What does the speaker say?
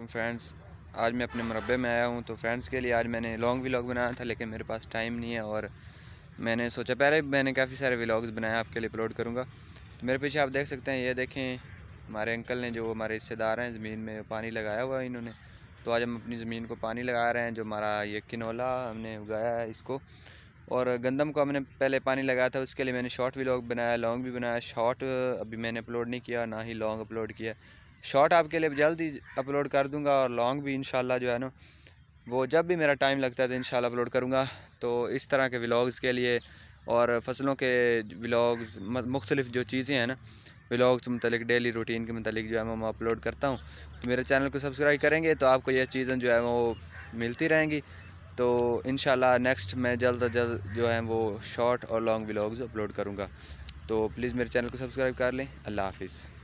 वालेकुम फ्रेंड्स आज मैं अपने मुरबे में आया हूँ तो फ्रेंड्स के लिए आज मैंने लॉन्ग व्लॉग बनाया था लेकिन मेरे पास टाइम नहीं है और मैंने सोचा पहले मैंने काफ़ी सारे व्लॉग्स बनाए आपके लिए अपलोड करूँगा तो मेरे पीछे आप देख सकते हैं ये देखें हमारे अंकल ने जो हमारे रिश्तेदार हैं ज़मीन में पानी लगाया हुआ है इन्होंने तो आज हम अपनी ज़मीन को पानी लगा रहे हैं जो हमारा ये किनोला हमने उगाया है इसको और गंदम को हमने पहले पानी लगाया था उसके लिए मैंने शॉर्ट व्लॉग बनाया लॉन्ग भी बनाया शॉर्ट अभी मैंने अपलोड नहीं किया ना ही लॉन्ग अपलोड किया शॉर्ट आपके लिए जल्द ही अपलोड कर दूँगा और लॉन्ग भी इन जो है ना वो जब भी मेरा टाइम लगता है तो इन अपलोड करूँगा तो इस तरह के व्लाग्स के लिए और फसलों के व्लाग्स मुख्तलिफ जो चीज़ें हैं ना व्लाग्स मतलब डेली रूटीन के मतलब जो है मैं अपलोड करता हूँ तो मेरे चैनल को सब्सक्राइब करेंगे तो आपको यह चीज़ें जो है वो मिलती रहेंगी तो इन नेक्स्ट मैं जल्द अज जल्द जो है वो शॉर्ट और लॉन्ग व्लाग्स अपलोड करूँगा तो प्लीज़ मेरे चैनल को सब्सक्राइब कर लें अल्लाह हाफिज़